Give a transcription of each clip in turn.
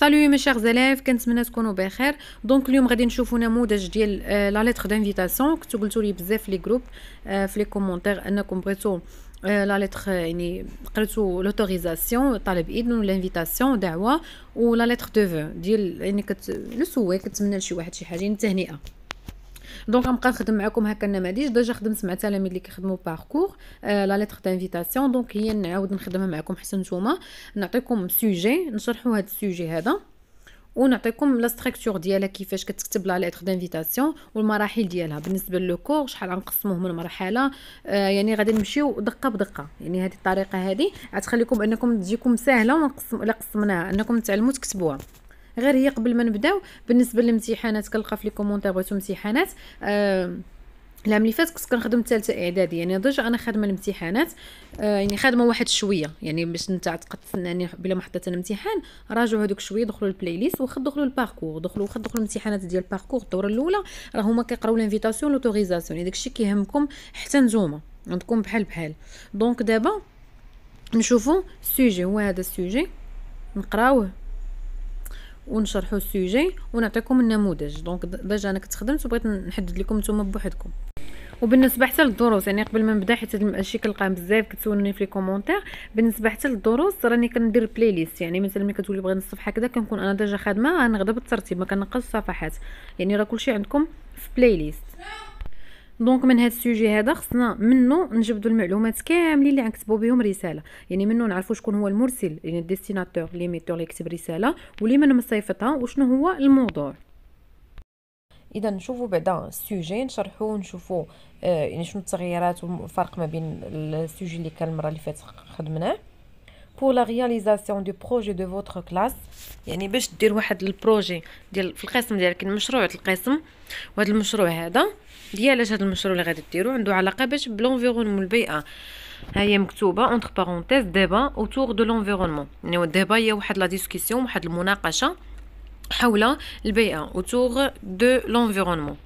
سالو مي شيغ زلاف كنتمنى تكونوا بخير دونك اليوم غادي نشوفوا نموذج ديال لا ليتر دانفيتاسيون كنتو قلتوا لي بزاف لي جروب في لي كومونتير انكم بغيتو لا ليتر يعني قريتو لوتوريزاسيون طالب اذن انفيتاسيون دعوه ولا ليتر دو فو ديال يعني كت لو سوي كتمنى لشي واحد شي حاجه تهنئه دونك غنبقى نخدم معكم هكا النماذج ديجا خدمت مع التلاميذ اللي كيخدموا باركور لا ليتر دانفيتاسيون دونك هي نعاود نخدمها معكم حتى نتوما نعطيكم سوجي نشرحوا هذا السوجي هذا ونعطيكم لا ستركتور ديالها كيفاش كتكتب لا ليتر دانفيتاسيون والمراحل ديالها بالنسبه للكور شحال غنقسموه من مرحله آه يعني غادي نمشيو دقه بدقه يعني هذه الطريقه هذه غتخليكم انكم تجيكم ساهله ونقسم الا قسمناها انكم تعلموا تكتبوها غير هي قبل ما نبداو بالنسبه للامتحانات كنلقى في لي كومونتير بغيتو امتحانات آه العام اللي فات كنت كنخدم الثالثه اعدادي يعني ديجا انا خادمه الامتحانات آه يعني خادمه واحد شويه يعني باش نتا تقدر بلا ما حطيت الامتحان راجعوا هذوك شويه دخلوا البلاي ليست وخد دخلوا الباركور دخلوا خد دخلوا الامتحانات ديال الباركور الدوره الاولى راه هما كيقراو لانفيتاسيون لوتوريزاسيون يعني داكشي كيهمكم حتى نتوما عندكم بحال بحال دونك دابا نشوفوا السوجي هو هذا السوجي نقراوه ونشرحوا السوجي ونعطيكم النموذج دونك ديجا انا كنت خدمت وبغيت نحدد لكم نتوما بوحدكم وبالنسبه حتى للدروس يعني قبل ما نبدا حيت هاد الشي كنلقاه بزاف كتسولوني في لي كومونتير بالنسبه حتى للدروس راني كندير بلاي ليست يعني مثلا ملي كتولي بغيت نصفحه هكذا كنكون انا ديجا خادمه غنغدا بالترتيب ما كنقص صفحات يعني راه كلشي عندكم في بلاي ليست دونك من هذا السوجي هذا خصنا منه نجبدوا المعلومات كاملين اللي غنكتبوا بهم رساله يعني منه نعرفوا شكون هو المرسل يعني الديستيناتور لي ميتور اللي يكتب رساله ولي من مصيفطها وشنو هو الموضوع اذا نشوفوا بعدا السوجي نشرحوا ونشوفوا آه، يعني شنو التغييرات والفرق ما بين السوجي اللي كان المره اللي فاتت خدمناه pour la réalisation du projet de votre classe يعني باش دير واحد البروجي ديال في القسم ديالك المشروع القسم وهذا المشروع هذا ديالاش هذا المشروع اللي غادي ديروه عنده علاقه باش بلونفيرونمون البيئه ها هي مكتوبه اونط بارونتيز ديبا اوتور دو لونفيرونمون يعني ديبا هي واحد لا ديسكسيون واحد المناقشه حول البيئه اوتور دو لونفيرونمون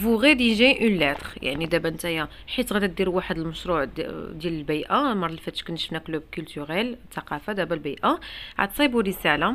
فو ريديجي اون لاتر يعني دابا نتايا حيت غادي دير واحد المشروع ديال البيئه المره اللي فاتت كنا شفنا كلوب كولتوريل الثقافه دابا البيئه عتصايبوا رساله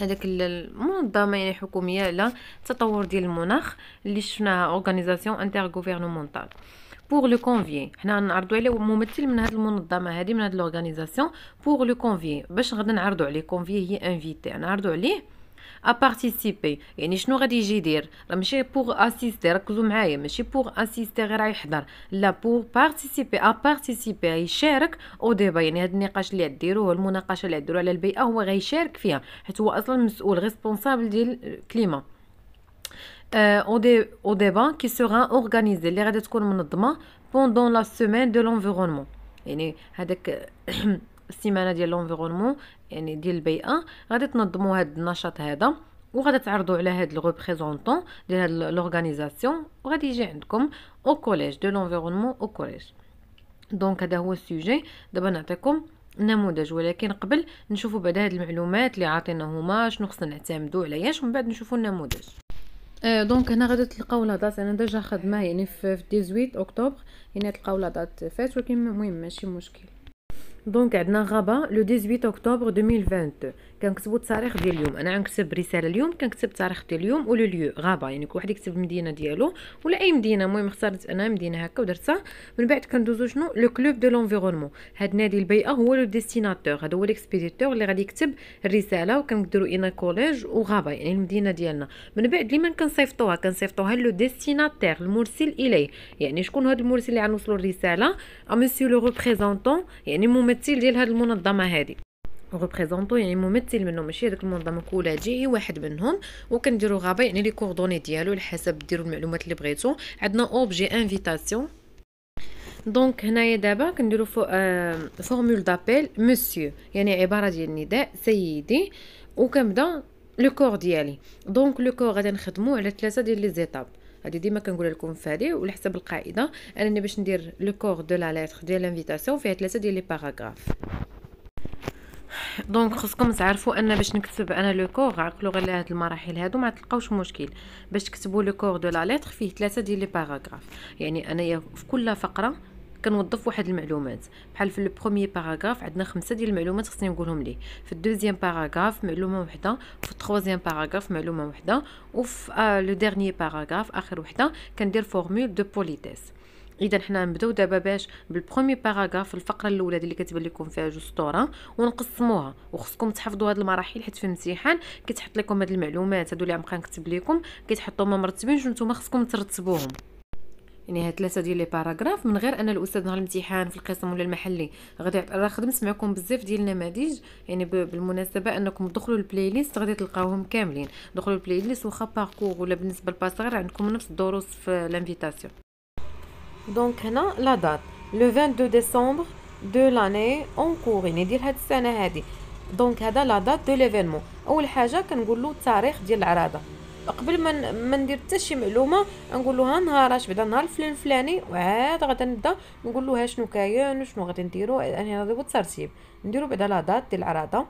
هذاك المنظمه يعني حكوميه على التطور ديال المناخ اللي شفناها اورغانيزاسيون انتر غوفيرنمونتال بوغ لو كونفي حنا نعرضوا عليه ممثل من هذه المنظمه هذه من هذه لورغانيزاسيون بوغ لو كونفي باش غادي نعرضوا عليه كونفي هي انفيتي نعرضوا عليه ابارتيسيبي يعني شنو غادي يجي يدير راه ماشي بوغ اسيستي ركزوا معايا ماشي بوغ اسيستي غير يحضر لا بوغ بارتيسيبي ابارتيسيبي يشارك او ديبا يعني هذا النقاش اللي غديروه المناقشه اللي غديروا على البيئه هو غيشارك فيها حيت هو اصلا مسؤول ريسبونسابل ديال الكليما او دي او ديبا كي سورا اورغانيزي اللي غادي تكون منظمه بوندون لا سيمين دو لونفيرونمون يعني هذاك السيمانه ديال لونفيرونمون يعني ديال البيئه غادي تنظموا هذا النشاط هذا وغادي تعرضوا على هاد لو بريزونطون ديال هاد لورغانيزاسيون وغادي يجي عندكم او كوليج دو لونفيرونمون او كوليج دونك هذا هو السوجي دابا نعطيكم نموذج ولكن قبل نشوفوا بعد هاد المعلومات اللي عطينا هما شنو خصنا نعتمدوا علياش ومن بعد نشوفوا النموذج آه euh, دونك هنا غادي تلقاو لا دات انا ديجا خدمه يعني في 18 اكتوبر يعني تلقاو لا دات فات ولكن المهم ماشي مشكل دونك عندنا غابه لو 18 اكتوبر 2020 كنكتبوا التاريخ ديال اليوم انا غنكتب رساله اليوم كنكتب التاريخ ديال اليوم ولو ليو غابه يعني كل واحد يكتب المدينه ديالو ولا اي مدينه المهم اختارت انا مدينه هكا ودرتها من بعد كندوزو شنو لو كلوب دو لونفيرونمون هاد نادي البيئه هو لو ديستيناتور هذا هو ليكسبيديتور اللي غادي يكتب الرساله وكنديروا انا كوليج وغابه يعني المدينه ديالنا من بعد ديما ما كنصيفطوها كنصيفطوها لو ديستيناتير المرسل اليه يعني شكون هاد المرسل اللي غنوصلو الرساله ا مسيو لو ريبريزونطون يعني ممثل ديال هاد المنظمه هذه غوبريزونطو يعني ممثل منهم ماشي هذاك المنظمه كولا جي واحد منهم وكنديروا غابه يعني لي كوردوني ديالو على حسب ديروا المعلومات اللي بغيتو عندنا اوبجي انفيتاسيون دونك هنايا دابا كنديرو فو آه فورمول دابيل مسيو يعني عباره ديال النداء سيدي وكنبدا لو كور ديالي دونك لو كور غادي نخدمو على ثلاثه ديال لي زيتاب هادي ديما كنقول لكم فهادي وعلى حسب القاعده انني باش ندير لو كور دو لا ليتر ديال لانفيتاسيون فيها ثلاثه ديال لي باراغراف دونك خصكم تعرفوا ان باش نكتب انا لو كور عقلوا غير لهاد المراحل هادو ما تلقاوش مشكل باش تكتبوا لو كور دو لا ليتر فيه ثلاثه ديال لي باراغراف يعني انايا في كل فقره كنوظف واحد المعلومات بحال في لو بروميير باراغراف عندنا خمسه ديال المعلومات خصني نقولهم ليه في الدوزيام باراغراف معلومه وحده في التروازيام باراغراف معلومه وحده وفي آه لو ديرني باراغراف اخر وحده كندير فورمول دو بوليتيس اذا حنا نبداو دابا باش بالبرومي باراغراف الفقره الاولى اللي كتبان لكم فيها جوج سطوره ونقسموها وخصكم تحفظوا هاد المراحل حيت في الامتحان كيتحط لكم هاد المعلومات هادو اللي عم نكتب لكم كيتحطوا مرتبين نتوما خصكم ترتبوهم يعني هاد ثلاثه ديال لي باراغراف من غير ان الاستاذ نهار الامتحان في القسم ولا المحلي غادي راه خدمت معكم بزاف ديال النماذج يعني بالمناسبه انكم تدخلوا البلاي ليست غادي تلقاوهم كاملين دخلوا البلاي ليست واخا باركور ولا بالنسبه للباسغر عندكم نفس الدروس في لانفيتاسيون دونك هنا لا دات لو 22 ديسمبر دو لاني اون كور يعني ديال هاد السنه هادي دونك هذا لا دات دو ليفينمون اول حاجه كنقول له التاريخ ديال العراضه قبل ما ما ندير حتى شي معلومه نقول لها نهار بعدا نهار فلان الفلاني وعاد غادا نبدا نقول لها شنو كاين وشنو غادي نديرو يعني هذا الترتيب نديرو بعدا لا دات ديال العراضه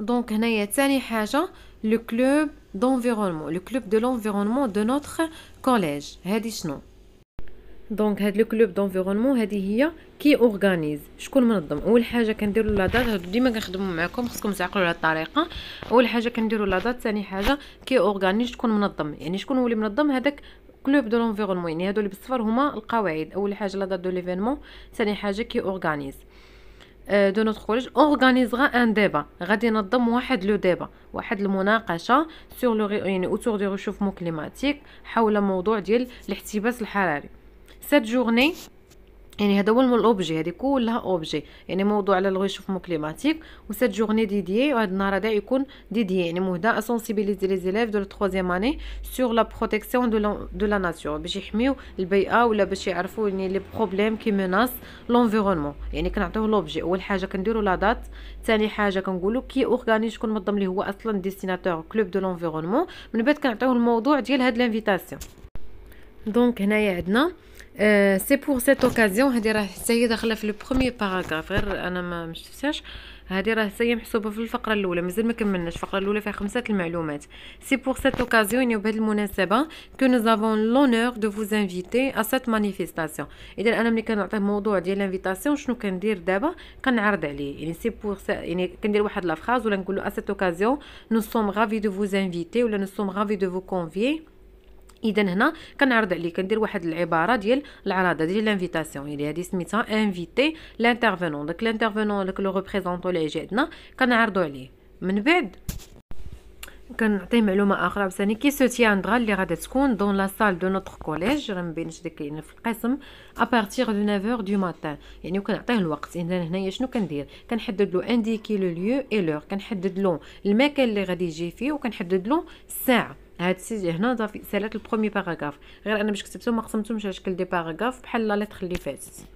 دونك هنايا ثاني حاجه لو كلوب دونفيرونمون لو كلوب دو لونفيرونمون دو نوتر كوليج هادي شنو دونك هاد لو كلوب دونفيرونمون هادي هي كي اورغانيز شكون منظم اول حاجه كنديروا لا دات ديما كنخدموا معكم خصكم تعقلوا على الطريقه اول حاجه كنديروا لا دات ثاني حاجه كي اورغانيز شكون منظم يعني شكون هو اللي منظم هذاك كلوب دو لونفيرونمون يعني هادو اللي بالصفر هما القواعد اول حاجه لا دات دو ليفينمون ثاني حاجه كي اورغانيز آه، دو نوتر كوليج اورغانيزغا ان ديبا غادي ينظم واحد لو ديبا واحد المناقشه سور لو يعني اوتور دو ريشوفمون كليماتيك حول موضوع ديال الاحتباس الحراري سات جورني يعني هذا هو الاوبجي هذه كلها اوبجي يعني موضوع على مو كليماتيك و سات جورني ديديي وهاد النهار هذا يكون ديديي يعني مهدا سونسيبيليزي لي زيليف دو التخوازيام اني سور لا بروتيكسيون دو دو لا ناتور باش يحميو البيئه ولا باش يعرفوا يعني لي بروبليم كي مناس لونفيرونمون يعني كنعطيوه لوبجي اول حاجه كنديروا لا دات ثاني حاجه كنقولوا كي اورغاني شكون منظم لي هو اصلا ديستيناتور كلوب دو لونفيرونمون من بعد كنعطيوه الموضوع ديال هاد لانفيتاسيون دونك هنايا عندنا سي بور سيت اوكازيون هادي راه حتى هي داخله في لو بروميي باراغراف غير انا ما مشفتهاش هادي راه حتى هي محسوبه في الفقره الاولى مازال ما كملناش الفقره الاولى فيها خمسه المعلومات سي بور سيت اوكازيون يعني بهذه المناسبه كو نو زافون لونور دو فوز انفيتي ا سيت مانيفيستاسيون اذا انا ملي كنعطيه موضوع ديال الانفيتاسيون شنو كندير دابا كنعرض عليه يعني سي بور يعني كندير واحد لافراز ولا نقول له ا سيت اوكازيون نو سوم غافي دو فوز انفيتي ولا نو سوم غافي دو فو كونفيي اذا هنا كنعرض عليك كندير واحد العباره ديال العراضه ديال لانفيتاسيون يعني هذه سميتها انفيتي لانترفينون داك لانترفينون داك لو ريبريزونطو اللي جا عندنا كنعرضو عليه من بعد كنعطي معلومه اخرى بثاني كي سوتياندرا تياندرا اللي غادا تكون دون لا سال دو نوتر كوليج راه مبينش داك يعني في القسم ابارتيغ دو 9 دو ماتان يعني وكنعطيه الوقت اذا هنايا شنو كندير كنحدد له انديكي لو ليو اي لور كنحدد له المكان اللي غادي يجي فيه وكنحدد له الساعه هاد السيج هنا صافي سالات البرومي باراغراف غير انا باش كتبته ما قسمتهمش على شكل دي باراغراف بحال لا ليتر اللي فاتت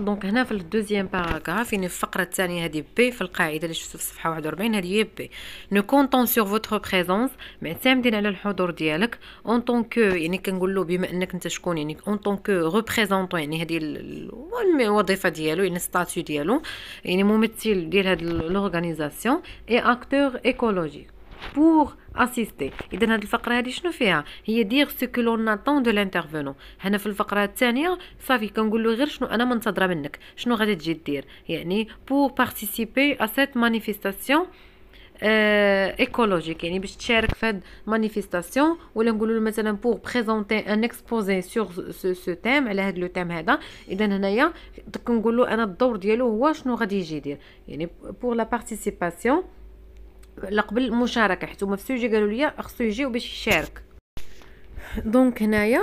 دونك هنا في الدوزيام باراغراف يعني في الفقره الثانيه هذه بي في القاعده اللي شفتوا في الصفحه 41 هذه هي بي نو كونطون سور فوتغ بريزونس معتمدين على الحضور ديالك اون طون كو يعني كنقول له بما انك انت شكون يعني اون طون كو ريبريزونطون يعني هذه الوظيفه ديالو يعني ستاتيو ديالو يعني ممثل ديال هاد لورغانيزاسيون اي اكتور ايكولوجيك بور اسيستي اذا هذه الفقره هذه شنو فيها هي دير سو كو لون اتون دو لانترفونون هنا في الفقره الثانيه صافي كنقول له غير شنو انا منتظره منك شنو غادي تجي دير يعني بور بارتيسيبي ا سيت مانيفيستاسيون ايكولوجيك يعني باش تشارك في هاد مانيفيستاسيون ولا نقولوا له مثلا بور بريزونتي ان اكسبوزي سور سو تيم على هاد لو تيم هذا اذا هنايا كنقول انا الدور ديالو هو شنو غادي يجي يدير يعني بور لا بارتيسيپاسيون على قبل المشاركه حيت هما في السوجي قالوا لي خصو يجي باش يشارك دونك هنايا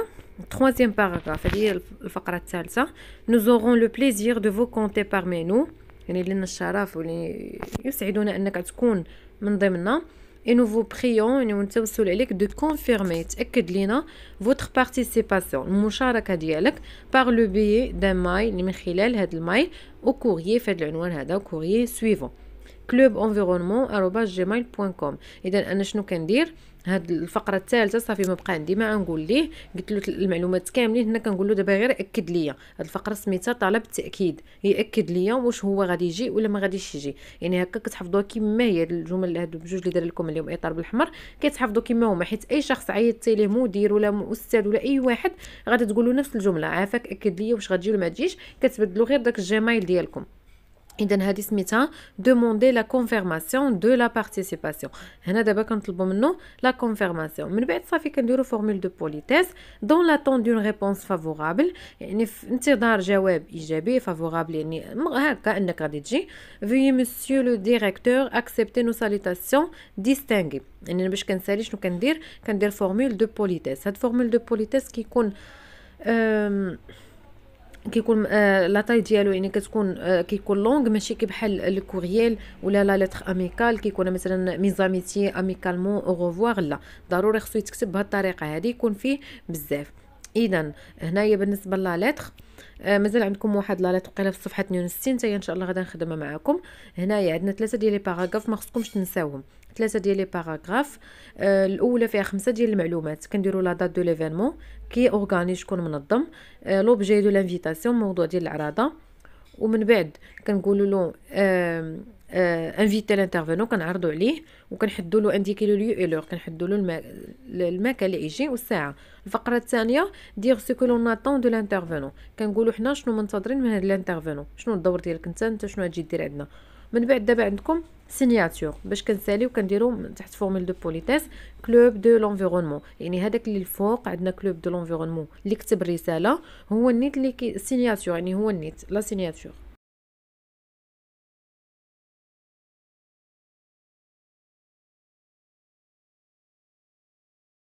troisième paragraphe هذه هي الفقره الثالثه nous aurons le plaisir de vous compter parmi nous يعني لنا الشرف واللي يسعدنا انك تكون من ضمننا et nous vous prions يعني نتوسل عليك de confirmer تاكد لينا votre participation المشاركه ديالك par le biais d'un mail يعني من خلال هذا المايل او courrier في هذا العنوان هذا courrier suivant كلوب انفيرونمون جيميل بوان كوم اذا انا شنو كندير هاد الفقره الثالثه صافي ما بقى عندي ما نقول ليه قلت له المعلومات كاملين هنا كنقول له دابا غير اكد ليا هاد الفقره سميتها طلب تاكيد ياكد ليا واش هو غادي يجي ولا ما غاديش يجي يعني هكا كتحفظوها كما هي الجمل هاد بجوج اللي دار لكم اليوم اطار بالاحمر كيتحفظوا كما هما حيت اي شخص عيطتي ليه مدير ولا استاذ ولا اي واحد غادي تقولوا نفس الجمله عافاك اكد ليا واش غتجي ولا ما تجيش كتبدلوا غير داك الجيميل ديالكم Et dans hadith mitan, demander la confirmation de la participation. Hena d'abord quand le bon la confirmation. Mais ben ça fait qu'on dure formule de politesse dans l'attente d'une réponse favorable. Et un tir d'un jawab ijabi favorable ni mghaka en nakadiji. Veuillez monsieur le directeur accepter nos salutations distinguées. Et ni ne bish kansalish nous kandir des formule de politesse. Cette formule de politesse qui compte euh, كيكون لا آه، طاي ديالو يعني كتكون آه، كيكون لونغ ماشي كي بحال الكورييل ولا لا ليتر اميكال كيكون مثلا ميزاميتي اميكالمون او غوفوار لا ضروري خصو يتكتب بهاد الطريقه هذه يكون فيه بزاف اذا هنايا بالنسبه لا ليتر آه، مازال عندكم واحد لا ليتر وقيله في الصفحه 62 حتى ان شاء الله غادي نخدمها معكم هنايا عندنا ثلاثه ديال لي باراغراف ما خصكمش تنساوهم ثلاثه ديال لي باراغراف آه، الاولى فيها خمسه ديال المعلومات كنديروا لا دات دو ليفينمون كي اورغاني شكون منظم لوبجي دو لانفيتاسيون موضوع ديال العراضه ومن بعد كنقولوا له آه انفيتي آه، لانترفينو كنعرضوا عليه وكنحدوا له انديكي لو ليو اي لور كنحدوا له المكان اللي يجي والساعه الفقره الثانيه دير سو كو لون اتون دو لانترفينو كنقولوا حنا شنو منتظرين من هاد لانترفينو شنو الدور ديالك انت انت شنو غتجي دير عندنا من بعد دابا عندكم سينياتور باش كنساليو كنديرو تحت فورميل دو بوليتيس كلوب دو لونفيرونمون يعني هذاك اللي الفوق عندنا كلوب دو لونفيرونمون اللي كتب الرساله هو النيت اللي كي سينياتور يعني هو النيت لا سينياتور